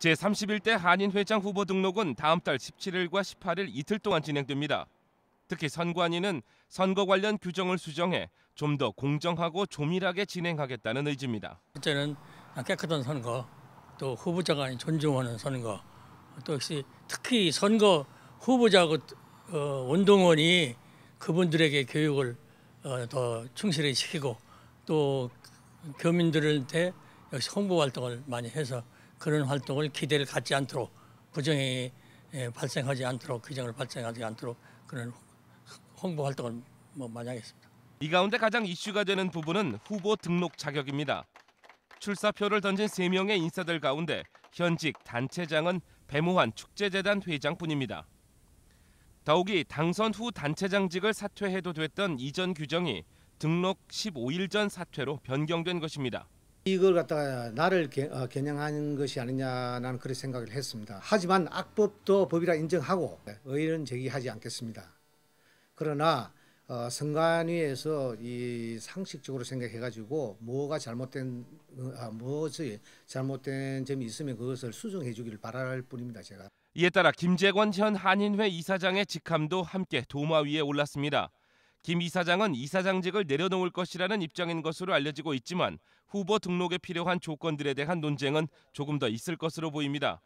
제31대 한인회장 후보 등록은 다음 달 17일과 18일 이틀 동안 진행됩니다. 특히 선관위는 선거 관련 규정을 수정해 좀 더 공정하고 조밀하게 진행하겠다는 의지입니다. 첫째는 깨끗한 선거, 또 후보자 간 존중하는 선거, 또 역시 특히 선거 후보자고 어, 원동원이 그분들에게 교육을 어, 더 충실히 시키고 또 교민들한테 역시 홍보 활동을 많이 해서 그런 활동을 기대를 갖지 않도록 부정이 예, 발생하지 않도록 규정을 발생하지 않도록 그런 홍보 활동을 뭐 많이 하겠습니다. 이 가운데 가장 이슈가 되는 부분은 후보 등록 자격입니다. 출사표를 던진 3명의 인사들 가운데 현직 단체장은 배모환 축제재단 회장뿐입니다. 더욱이 당선 후 단체장직을 사퇴해도 됐던 이전 규정이 등록 15일 전 사퇴로 변경된 것입니다. 이걸 갖다가 나를 어, 겨냥하는 것이 아니냐는 그런 생각을 했습니다. 하지만 악법도 법이라 인정하고 의의는 제기하지 않겠습니다. 그러나 어, 선관위에서 이 상식적으로 생각해가지고 뭐가 잘못된 아, 무엇이 잘못된 점이 있으면 그것을 수정해주기를 바랄 뿐입니다. 제가 이에 따라 김재권 전 한인회 이사장의 직함도 함께 도마 위에 올랐습니다. 김 이사장은 이사장직을 내려놓을 것이라는 입장인 것으로 알려지고 있지만 후보 등록에 필요한 조건들에 대한 논쟁은 조금 더 있을 것으로 보입니다.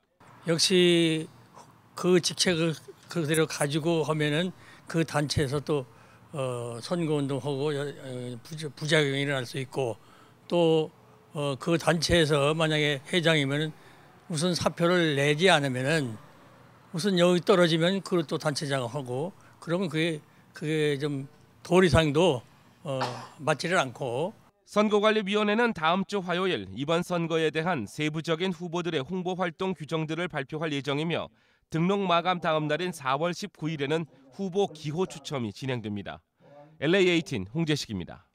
역시 그 직책을 그대로 가지고 하면은 그 단체에서 또 어, 선거운동하고 어, 부작용이 일어날 수 있고 또그 어, 그 단체에서 만약에 회장이면 우선 사표를 내지 않으면은 우선 여기 떨어지면 그걸 또 단체장하고 그러면 그게 그게 좀 도리상도 어, 맞지를 않고 선거관리위원회는 다음 주 화요일 이번 선거에 대한 세부적인 후보들의 홍보 활동 규정들을 발표할 예정이며 등록 마감 다음 날인 4월 19일에는 후보 기호 추첨이 진행됩니다. LA18 홍재식입니다.